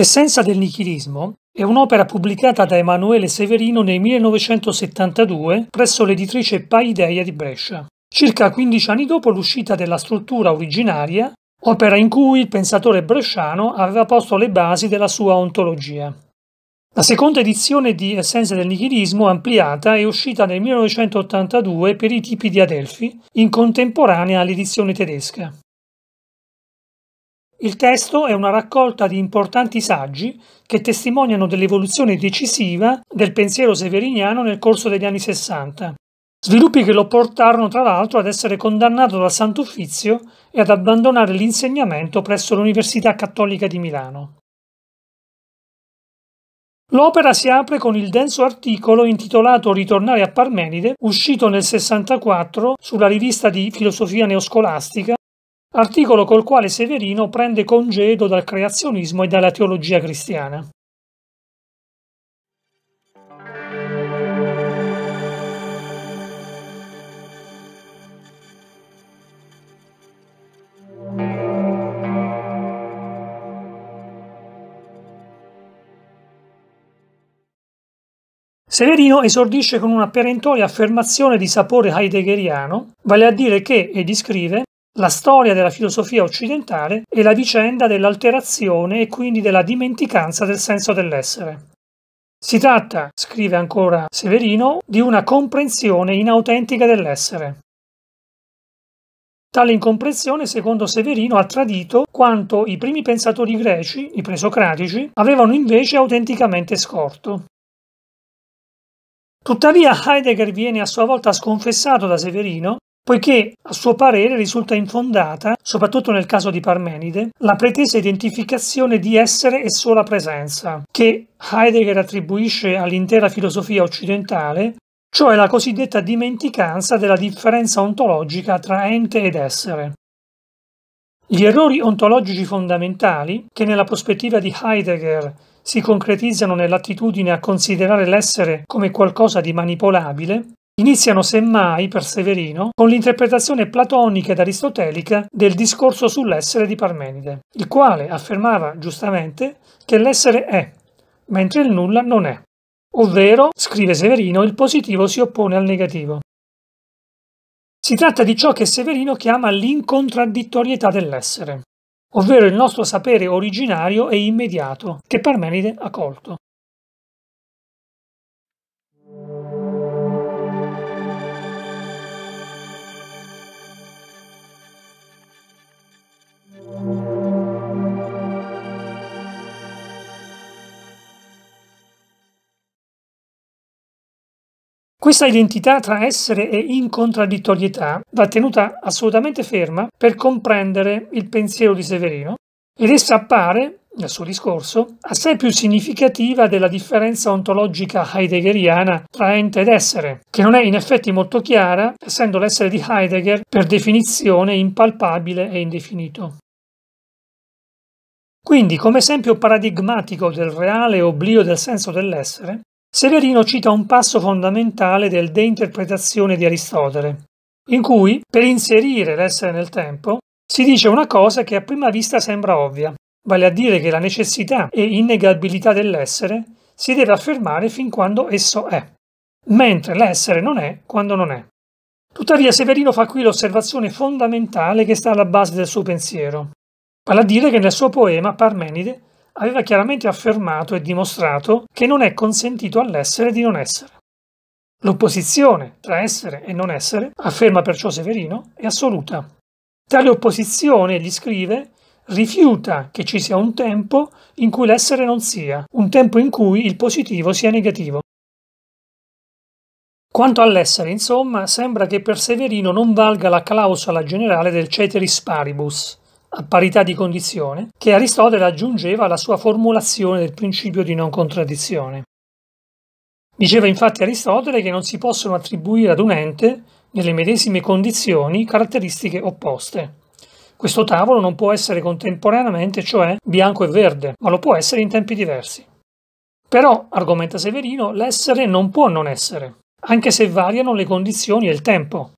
Essenza del nichilismo è un'opera pubblicata da Emanuele Severino nel 1972 presso l'editrice Paideia di Brescia, circa 15 anni dopo l'uscita della struttura originaria, opera in cui il pensatore bresciano aveva posto le basi della sua ontologia. La seconda edizione di Essenza del nichilismo ampliata è uscita nel 1982 per i tipi di Adelphi, in contemporanea all'edizione tedesca. Il testo è una raccolta di importanti saggi che testimoniano dell'evoluzione decisiva del pensiero severiniano nel corso degli anni Sessanta, sviluppi che lo portarono tra l'altro ad essere condannato dal Sant'Uffizio e ad abbandonare l'insegnamento presso l'Università Cattolica di Milano. L'opera si apre con il denso articolo intitolato Ritornare a Parmenide, uscito nel 64 sulla rivista di filosofia neoscolastica articolo col quale Severino prende congedo dal creazionismo e dalla teologia cristiana. Severino esordisce con una perentoria affermazione di sapore heideggeriano, vale a dire che, ed scrive, la storia della filosofia occidentale e la vicenda dell'alterazione e quindi della dimenticanza del senso dell'essere. Si tratta, scrive ancora Severino, di una comprensione inautentica dell'essere. Tale incomprensione, secondo Severino, ha tradito quanto i primi pensatori greci, i presocratici, avevano invece autenticamente scorto. Tuttavia Heidegger viene a sua volta sconfessato da Severino poiché a suo parere risulta infondata, soprattutto nel caso di Parmenide, la pretesa identificazione di essere e sola presenza, che Heidegger attribuisce all'intera filosofia occidentale, cioè la cosiddetta dimenticanza della differenza ontologica tra ente ed essere. Gli errori ontologici fondamentali, che nella prospettiva di Heidegger si concretizzano nell'attitudine a considerare l'essere come qualcosa di manipolabile, Iniziano semmai per Severino con l'interpretazione platonica ed aristotelica del discorso sull'essere di Parmenide, il quale affermava giustamente che l'essere è, mentre il nulla non è. Ovvero, scrive Severino, il positivo si oppone al negativo. Si tratta di ciò che Severino chiama l'incontraddittorietà dell'essere, ovvero il nostro sapere originario e immediato che Parmenide ha colto. Questa identità tra essere e incontraddittorietà va tenuta assolutamente ferma per comprendere il pensiero di Severino ed essa appare, nel suo discorso, assai più significativa della differenza ontologica heideggeriana tra ente ed essere, che non è in effetti molto chiara, essendo l'essere di Heidegger per definizione impalpabile e indefinito. Quindi, come esempio paradigmatico del reale oblio del senso dell'essere, Severino cita un passo fondamentale del De interpretazione di Aristotele, in cui, per inserire l'essere nel tempo, si dice una cosa che a prima vista sembra ovvia, vale a dire che la necessità e innegabilità dell'essere si deve affermare fin quando esso è, mentre l'essere non è quando non è. Tuttavia Severino fa qui l'osservazione fondamentale che sta alla base del suo pensiero, vale a dire che nel suo poema Parmenide aveva chiaramente affermato e dimostrato che non è consentito all'essere di non essere. L'opposizione tra essere e non essere, afferma perciò Severino, è assoluta. Tale opposizione, gli scrive, rifiuta che ci sia un tempo in cui l'essere non sia, un tempo in cui il positivo sia negativo. Quanto all'essere, insomma, sembra che per Severino non valga la clausola generale del ceteris paribus, a parità di condizione, che Aristotele aggiungeva alla sua formulazione del principio di non contraddizione. Diceva infatti Aristotele che non si possono attribuire ad un ente, nelle medesime condizioni, caratteristiche opposte. Questo tavolo non può essere contemporaneamente, cioè, bianco e verde, ma lo può essere in tempi diversi. Però, argomenta Severino, l'essere non può non essere, anche se variano le condizioni e il tempo.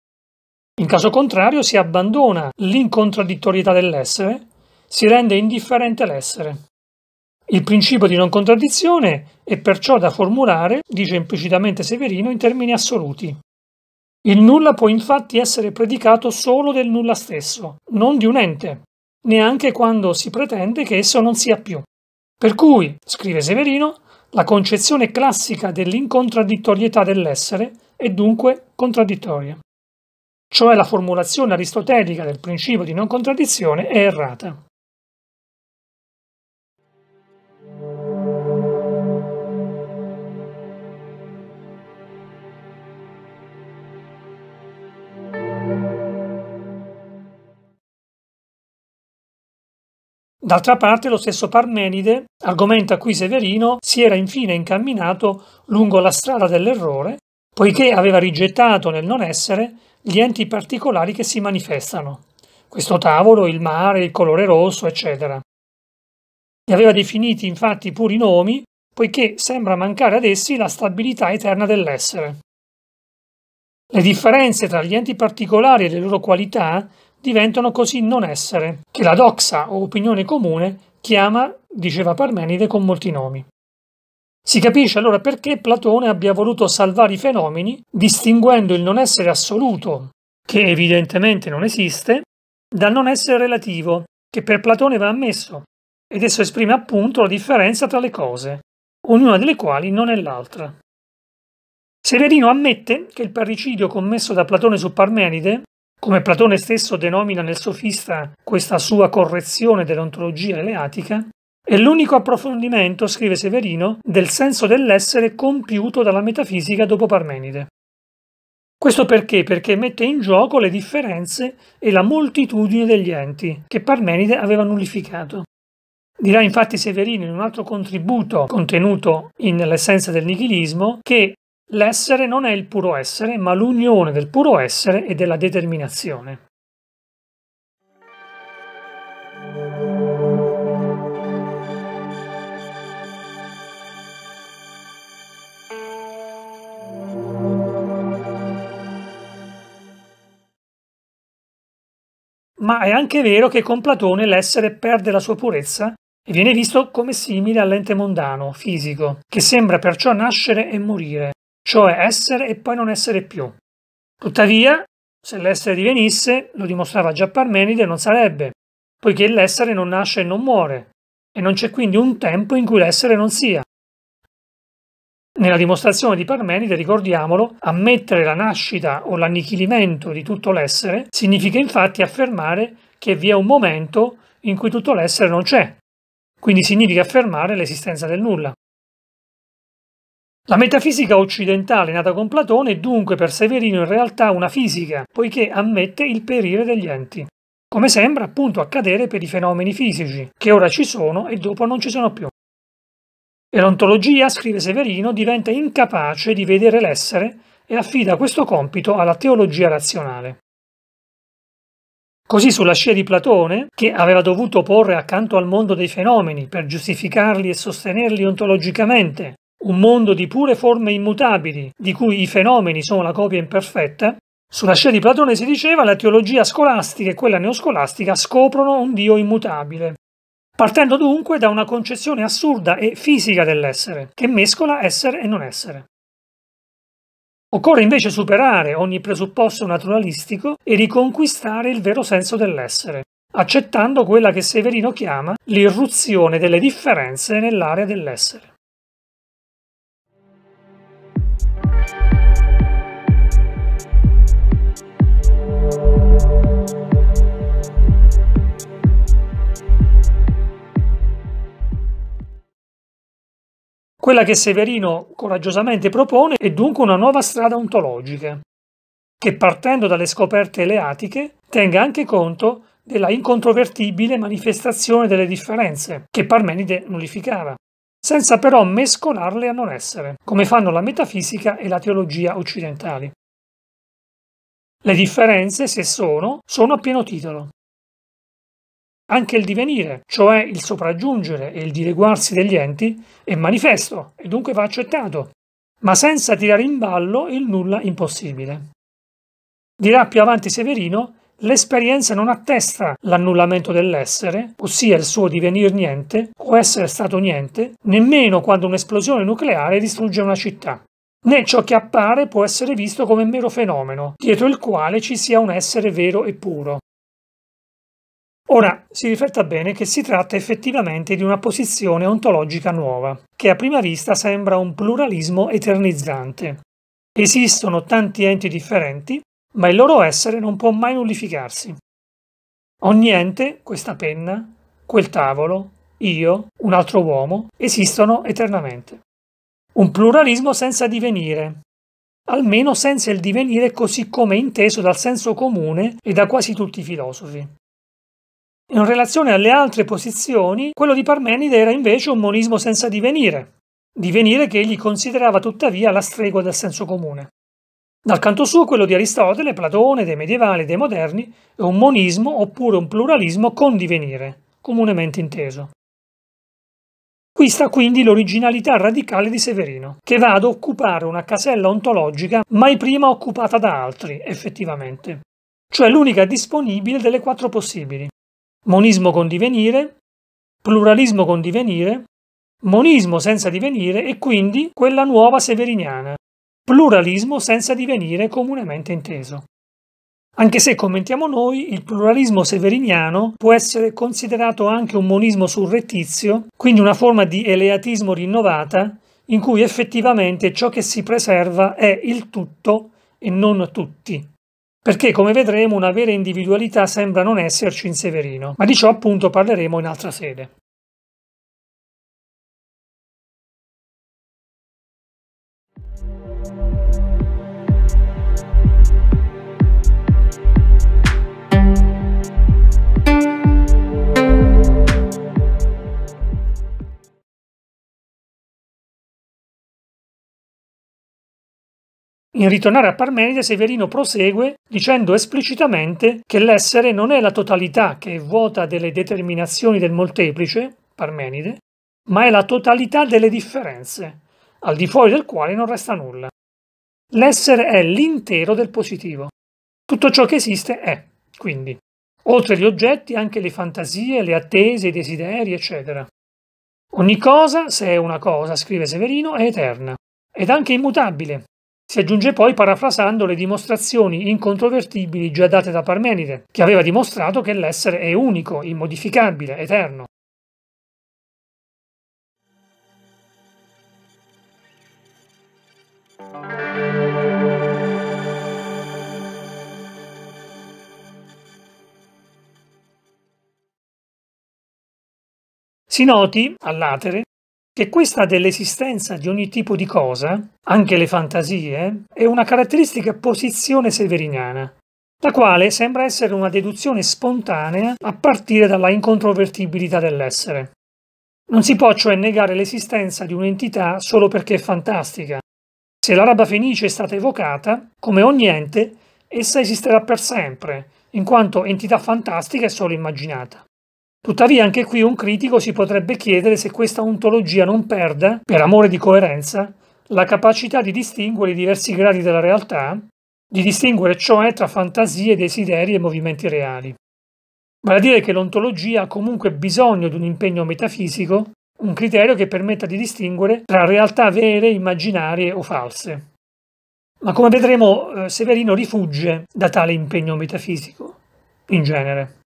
In caso contrario si abbandona l'incontradditorietà dell'essere, si rende indifferente l'essere. Il principio di non contraddizione è perciò da formulare, dice implicitamente Severino, in termini assoluti. Il nulla può infatti essere predicato solo del nulla stesso, non di un ente, neanche quando si pretende che esso non sia più. Per cui, scrive Severino, la concezione classica dell'incontradditorietà dell'essere è dunque contraddittoria cioè la formulazione aristotelica del principio di non contraddizione, è errata. D'altra parte lo stesso Parmenide argomenta a cui Severino si era infine incamminato lungo la strada dell'errore, poiché aveva rigettato nel non essere gli enti particolari che si manifestano. Questo tavolo, il mare, il colore rosso, eccetera. Li aveva definiti infatti puri nomi, poiché sembra mancare ad essi la stabilità eterna dell'essere. Le differenze tra gli enti particolari e le loro qualità diventano così non essere, che la doxa o opinione comune chiama, diceva Parmenide con molti nomi. Si capisce allora perché Platone abbia voluto salvare i fenomeni distinguendo il non essere assoluto, che evidentemente non esiste, dal non essere relativo, che per Platone va ammesso, ed esso esprime appunto la differenza tra le cose, ognuna delle quali non è l'altra. Severino ammette che il parricidio commesso da Platone su Parmenide, come Platone stesso denomina nel sofista questa sua correzione dell'ontologia eleatica, è l'unico approfondimento, scrive Severino, del senso dell'essere compiuto dalla metafisica dopo Parmenide. Questo perché? Perché mette in gioco le differenze e la moltitudine degli enti che Parmenide aveva nullificato. Dirà infatti Severino in un altro contributo contenuto in L'essenza del nichilismo che l'essere non è il puro essere, ma l'unione del puro essere e della determinazione. ma è anche vero che con Platone l'essere perde la sua purezza e viene visto come simile all'ente mondano, fisico, che sembra perciò nascere e morire, cioè essere e poi non essere più. Tuttavia, se l'essere divenisse, lo dimostrava già Parmenide, non sarebbe, poiché l'essere non nasce e non muore, e non c'è quindi un tempo in cui l'essere non sia. Nella dimostrazione di Parmenide, ricordiamolo, ammettere la nascita o l'annichilimento di tutto l'essere significa infatti affermare che vi è un momento in cui tutto l'essere non c'è, quindi significa affermare l'esistenza del nulla. La metafisica occidentale nata con Platone è dunque per Severino in realtà una fisica, poiché ammette il perire degli enti, come sembra appunto accadere per i fenomeni fisici, che ora ci sono e dopo non ci sono più. E l'ontologia, scrive Severino, diventa incapace di vedere l'essere e affida questo compito alla teologia razionale. Così sulla scia di Platone, che aveva dovuto porre accanto al mondo dei fenomeni per giustificarli e sostenerli ontologicamente, un mondo di pure forme immutabili, di cui i fenomeni sono la copia imperfetta, sulla scia di Platone si diceva la teologia scolastica e quella neoscolastica scoprono un Dio immutabile, partendo dunque da una concezione assurda e fisica dell'essere, che mescola essere e non essere. Occorre invece superare ogni presupposto naturalistico e riconquistare il vero senso dell'essere, accettando quella che Severino chiama l'irruzione delle differenze nell'area dell'essere. Quella che Severino coraggiosamente propone è dunque una nuova strada ontologica, che partendo dalle scoperte eleatiche tenga anche conto della incontrovertibile manifestazione delle differenze che Parmenide nullificava, senza però mescolarle a non essere, come fanno la metafisica e la teologia occidentali. Le differenze, se sono, sono a pieno titolo, anche il divenire, cioè il sopraggiungere e il dileguarsi degli enti, è manifesto e dunque va accettato, ma senza tirare in ballo il nulla impossibile. Dirà più avanti Severino, l'esperienza non attesta l'annullamento dell'essere, ossia il suo divenir niente o essere stato niente, nemmeno quando un'esplosione nucleare distrugge una città né ciò che appare può essere visto come mero fenomeno, dietro il quale ci sia un essere vero e puro. Ora si rifletta bene che si tratta effettivamente di una posizione ontologica nuova, che a prima vista sembra un pluralismo eternizzante. Esistono tanti enti differenti, ma il loro essere non può mai nullificarsi. Ogni ente, questa penna, quel tavolo, io, un altro uomo, esistono eternamente. Un pluralismo senza divenire, almeno senza il divenire così come inteso dal senso comune e da quasi tutti i filosofi. In relazione alle altre posizioni, quello di Parmenide era invece un monismo senza divenire, divenire che egli considerava tuttavia la stregua del senso comune. Dal canto suo, quello di Aristotele, Platone, dei medievali e dei moderni è un monismo oppure un pluralismo con divenire, comunemente inteso. Qui sta quindi l'originalità radicale di Severino, che va ad occupare una casella ontologica mai prima occupata da altri, effettivamente, cioè l'unica disponibile delle quattro possibili monismo con divenire, pluralismo con divenire, monismo senza divenire e quindi quella nuova severiniana, pluralismo senza divenire comunemente inteso. Anche se commentiamo noi, il pluralismo severiniano può essere considerato anche un monismo surrettizio, quindi una forma di eleatismo rinnovata, in cui effettivamente ciò che si preserva è il tutto e non tutti perché come vedremo una vera individualità sembra non esserci in Severino, ma di ciò appunto parleremo in altra sede. In ritornare a Parmenide, Severino prosegue dicendo esplicitamente che l'essere non è la totalità che è vuota delle determinazioni del molteplice, Parmenide, ma è la totalità delle differenze, al di fuori del quale non resta nulla. L'essere è l'intero del positivo. Tutto ciò che esiste è, quindi, oltre gli oggetti anche le fantasie, le attese, i desideri, eccetera. Ogni cosa, se è una cosa, scrive Severino, è eterna ed anche immutabile, si aggiunge poi parafrasando le dimostrazioni incontrovertibili già date da Parmenide, che aveva dimostrato che l'essere è unico, immodificabile, eterno. Si noti, all'atere, che questa dell'esistenza di ogni tipo di cosa, anche le fantasie, è una caratteristica posizione severiniana, la quale sembra essere una deduzione spontanea a partire dalla incontrovertibilità dell'essere. Non si può cioè negare l'esistenza di un'entità solo perché è fantastica. Se l'araba fenice è stata evocata, come ogni ente, essa esisterà per sempre, in quanto entità fantastica è solo immaginata. Tuttavia anche qui un critico si potrebbe chiedere se questa ontologia non perda, per amore di coerenza, la capacità di distinguere i diversi gradi della realtà, di distinguere cioè tra fantasie, desideri e movimenti reali. Vale a dire che l'ontologia ha comunque bisogno di un impegno metafisico, un criterio che permetta di distinguere tra realtà vere, immaginarie o false. Ma come vedremo, eh, Severino rifugge da tale impegno metafisico, in genere.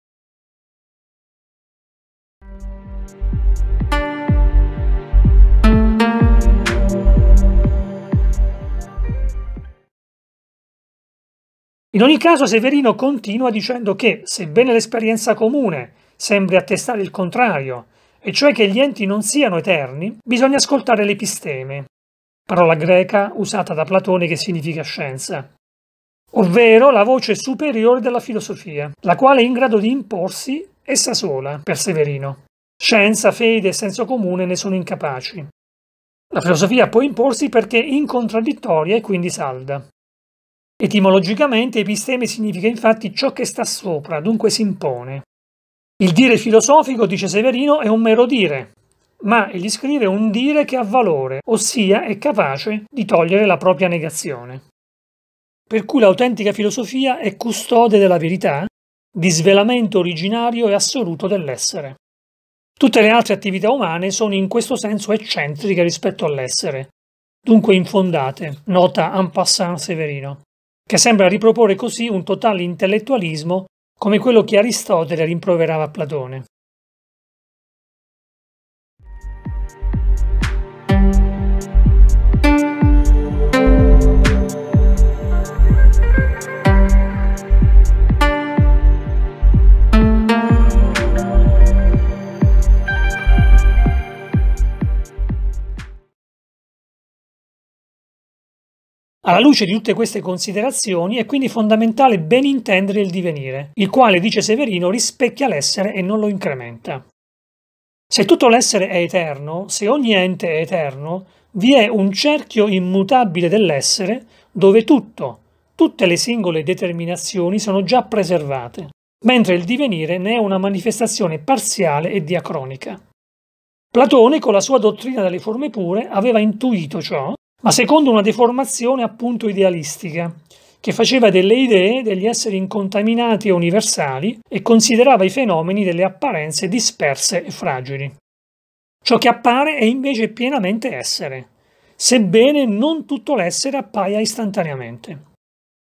In ogni caso Severino continua dicendo che, sebbene l'esperienza comune sembri attestare il contrario, e cioè che gli enti non siano eterni, bisogna ascoltare l'episteme, parola greca usata da Platone che significa scienza, ovvero la voce superiore della filosofia, la quale è in grado di imporsi essa sola per Severino. Scienza, fede e senso comune ne sono incapaci. La filosofia può imporsi perché incontraddittoria e quindi salda. Etimologicamente episteme significa infatti ciò che sta sopra, dunque si impone. Il dire filosofico, dice Severino, è un mero dire, ma egli scrive un dire che ha valore, ossia è capace di togliere la propria negazione. Per cui l'autentica filosofia è custode della verità, di svelamento originario e assoluto dell'essere. Tutte le altre attività umane sono in questo senso eccentriche rispetto all'essere, dunque infondate, nota en passant Severino che sembra riproporre così un totale intellettualismo come quello che Aristotele rimproverava a Platone. Alla luce di tutte queste considerazioni è quindi fondamentale ben intendere il divenire, il quale, dice Severino, rispecchia l'essere e non lo incrementa. Se tutto l'essere è eterno, se ogni ente è eterno, vi è un cerchio immutabile dell'essere dove tutto, tutte le singole determinazioni sono già preservate, mentre il divenire ne è una manifestazione parziale e diacronica. Platone, con la sua dottrina delle forme pure, aveva intuito ciò ma secondo una deformazione appunto idealistica, che faceva delle idee degli esseri incontaminati e universali e considerava i fenomeni delle apparenze disperse e fragili. Ciò che appare è invece pienamente essere, sebbene non tutto l'essere appaia istantaneamente.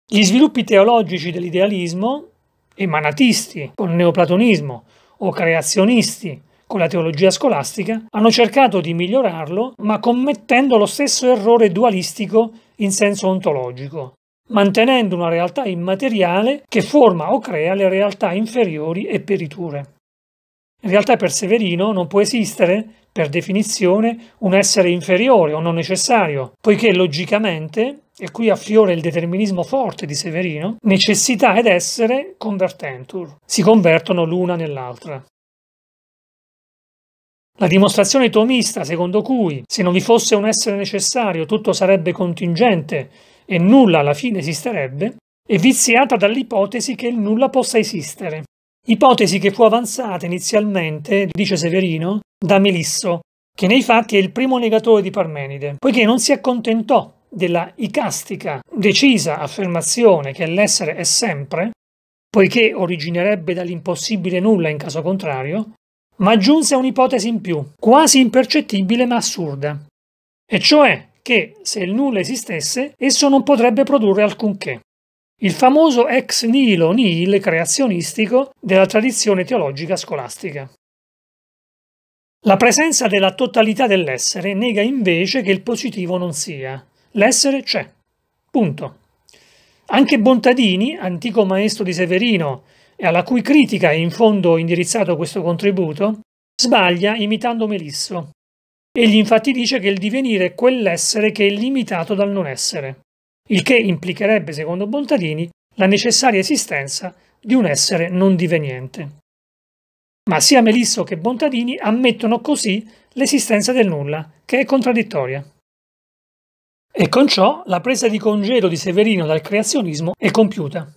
Gli sviluppi teologici dell'idealismo, emanatisti con il neoplatonismo o creazionisti con la teologia scolastica, hanno cercato di migliorarlo, ma commettendo lo stesso errore dualistico in senso ontologico, mantenendo una realtà immateriale che forma o crea le realtà inferiori e periture. In realtà per Severino non può esistere, per definizione, un essere inferiore o non necessario, poiché logicamente, e qui affiora il determinismo forte di Severino, necessità ed essere convertentur, si convertono l'una nell'altra. La dimostrazione tomista, secondo cui se non vi fosse un essere necessario tutto sarebbe contingente e nulla alla fine esisterebbe, è viziata dall'ipotesi che il nulla possa esistere. Ipotesi che fu avanzata inizialmente, dice Severino, da Melisso, che nei fatti è il primo negatore di Parmenide, poiché non si accontentò della icastica, decisa affermazione che l'essere è sempre, poiché originerebbe dall'impossibile nulla in caso contrario, ma aggiunse un'ipotesi in più, quasi impercettibile ma assurda, e cioè che se il nulla esistesse, esso non potrebbe produrre alcunché. Il famoso ex nihilo nihil creazionistico della tradizione teologica scolastica. La presenza della totalità dell'essere nega invece che il positivo non sia. L'essere c'è. Punto. Anche Bontadini, antico maestro di Severino e alla cui critica è in fondo indirizzato questo contributo, sbaglia imitando Melisso. Egli infatti dice che il divenire è quell'essere che è limitato dal non essere, il che implicherebbe, secondo Bontadini, la necessaria esistenza di un essere non diveniente. Ma sia Melisso che Bontadini ammettono così l'esistenza del nulla, che è contraddittoria. E con ciò la presa di congedo di Severino dal creazionismo è compiuta.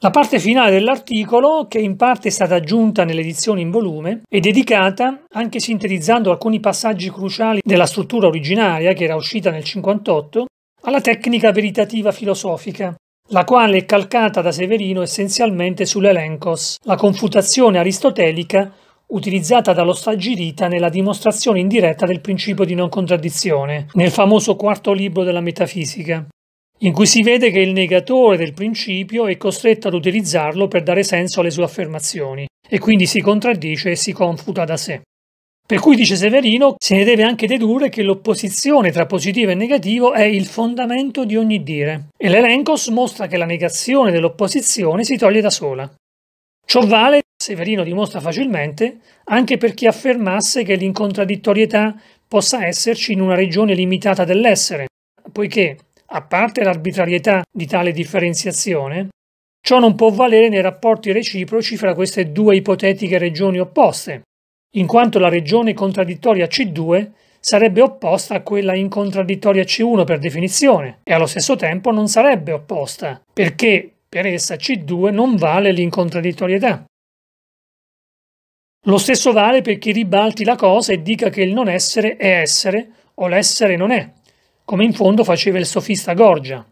La parte finale dell'articolo, che in parte è stata aggiunta nell'edizione in volume, è dedicata, anche sintetizzando alcuni passaggi cruciali della struttura originaria, che era uscita nel 58, alla tecnica veritativa filosofica, la quale è calcata da Severino essenzialmente sull'elencos, la confutazione aristotelica utilizzata dallo Stagirita nella dimostrazione indiretta del principio di non contraddizione, nel famoso quarto libro della metafisica in cui si vede che il negatore del principio è costretto ad utilizzarlo per dare senso alle sue affermazioni e quindi si contraddice e si confuta da sé. Per cui, dice Severino, se ne deve anche dedurre che l'opposizione tra positivo e negativo è il fondamento di ogni dire, e l'elencos mostra che la negazione dell'opposizione si toglie da sola. Ciò vale, Severino dimostra facilmente, anche per chi affermasse che l'incontraddittorietà possa esserci in una regione limitata dell'essere, poiché a parte l'arbitrarietà di tale differenziazione, ciò non può valere nei rapporti reciproci fra queste due ipotetiche regioni opposte, in quanto la regione contraddittoria C2 sarebbe opposta a quella incontradittoria C1 per definizione e allo stesso tempo non sarebbe opposta, perché per essa C2 non vale l'incontraddittorietà. Lo stesso vale per chi ribalti la cosa e dica che il non essere è essere o l'essere non è, come in fondo faceva il sofista Gorgia.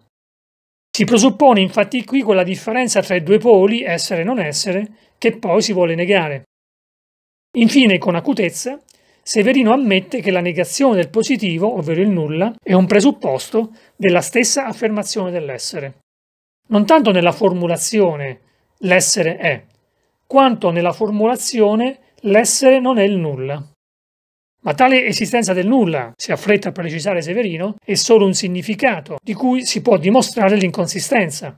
Si presuppone infatti qui quella differenza tra i due poli, essere e non essere, che poi si vuole negare. Infine, con acutezza, Severino ammette che la negazione del positivo, ovvero il nulla, è un presupposto della stessa affermazione dell'essere. Non tanto nella formulazione l'essere è, quanto nella formulazione l'essere non è il nulla. Ma tale esistenza del nulla, si affretta a precisare Severino, è solo un significato di cui si può dimostrare l'inconsistenza.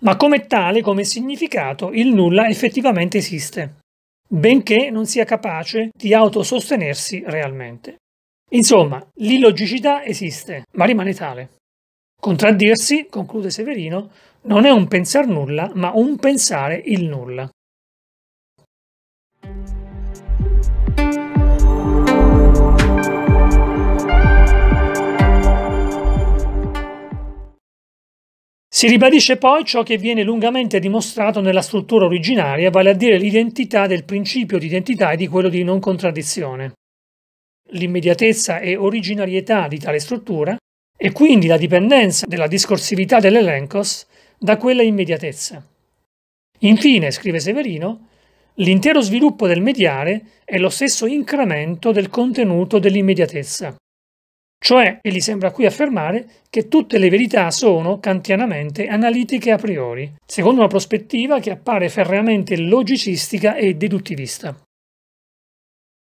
Ma come tale, come significato, il nulla effettivamente esiste, benché non sia capace di autosostenersi realmente. Insomma, l'illogicità esiste, ma rimane tale. Contraddirsi, conclude Severino, non è un pensar nulla, ma un pensare il nulla. Si ribadisce poi ciò che viene lungamente dimostrato nella struttura originaria, vale a dire l'identità del principio di identità e di quello di non contraddizione. L'immediatezza e originarietà di tale struttura e quindi la dipendenza della discorsività dell'elencos da quella immediatezza. Infine, scrive Severino, l'intero sviluppo del mediare è lo stesso incremento del contenuto dell'immediatezza. Cioè, egli sembra qui affermare che tutte le verità sono, kantianamente, analitiche a priori, secondo una prospettiva che appare ferreamente logicistica e deduttivista.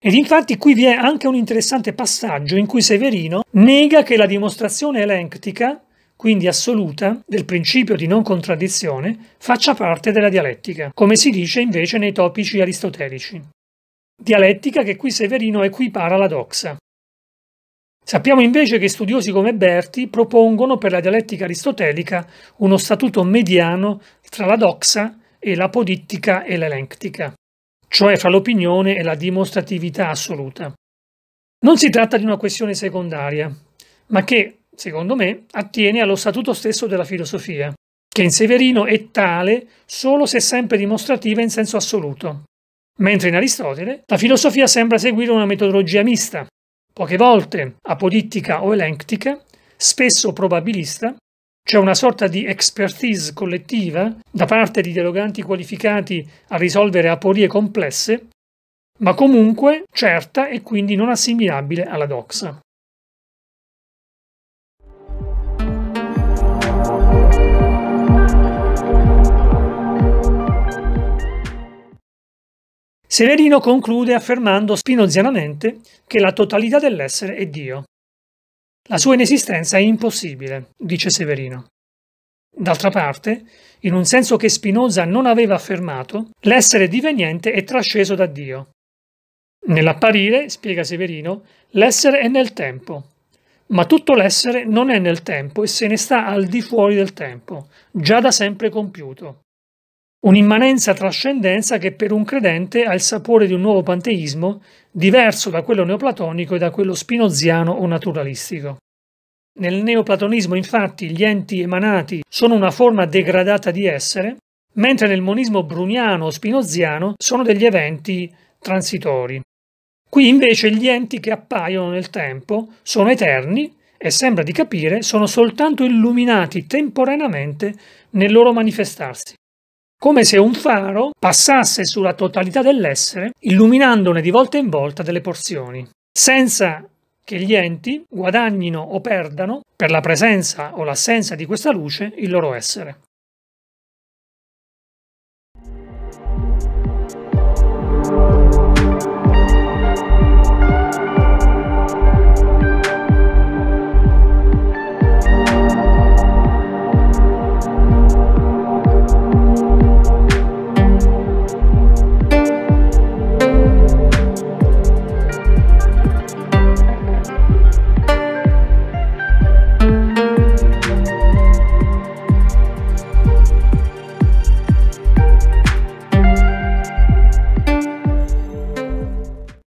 Ed infatti qui vi è anche un interessante passaggio in cui Severino nega che la dimostrazione elenctica, quindi assoluta, del principio di non contraddizione faccia parte della dialettica, come si dice invece nei topici aristotelici. Dialettica che qui Severino equipara alla doxa, Sappiamo invece che studiosi come Berti propongono per la dialettica aristotelica uno statuto mediano tra la doxa e la podittica e l'elenctica, cioè fra l'opinione e la dimostratività assoluta. Non si tratta di una questione secondaria, ma che, secondo me, attiene allo statuto stesso della filosofia, che in Severino è tale solo se sempre dimostrativa in senso assoluto, mentre in Aristotele la filosofia sembra seguire una metodologia mista, poche volte apodittica o elenctica, spesso probabilista, c'è una sorta di expertise collettiva da parte di dialoganti qualificati a risolvere aporie complesse, ma comunque certa e quindi non assimilabile alla doxa. Severino conclude affermando spinozianamente che la totalità dell'essere è Dio. La sua inesistenza è impossibile, dice Severino. D'altra parte, in un senso che Spinoza non aveva affermato, l'essere diveniente è trasceso da Dio. Nell'apparire, spiega Severino, l'essere è nel tempo, ma tutto l'essere non è nel tempo e se ne sta al di fuori del tempo, già da sempre compiuto. Un'immanenza trascendenza che per un credente ha il sapore di un nuovo panteismo diverso da quello neoplatonico e da quello spinoziano o naturalistico. Nel neoplatonismo infatti gli enti emanati sono una forma degradata di essere, mentre nel monismo bruniano o spinoziano sono degli eventi transitori. Qui invece gli enti che appaiono nel tempo sono eterni e sembra di capire sono soltanto illuminati temporaneamente nel loro manifestarsi come se un faro passasse sulla totalità dell'essere, illuminandone di volta in volta delle porzioni, senza che gli enti guadagnino o perdano, per la presenza o l'assenza di questa luce, il loro essere.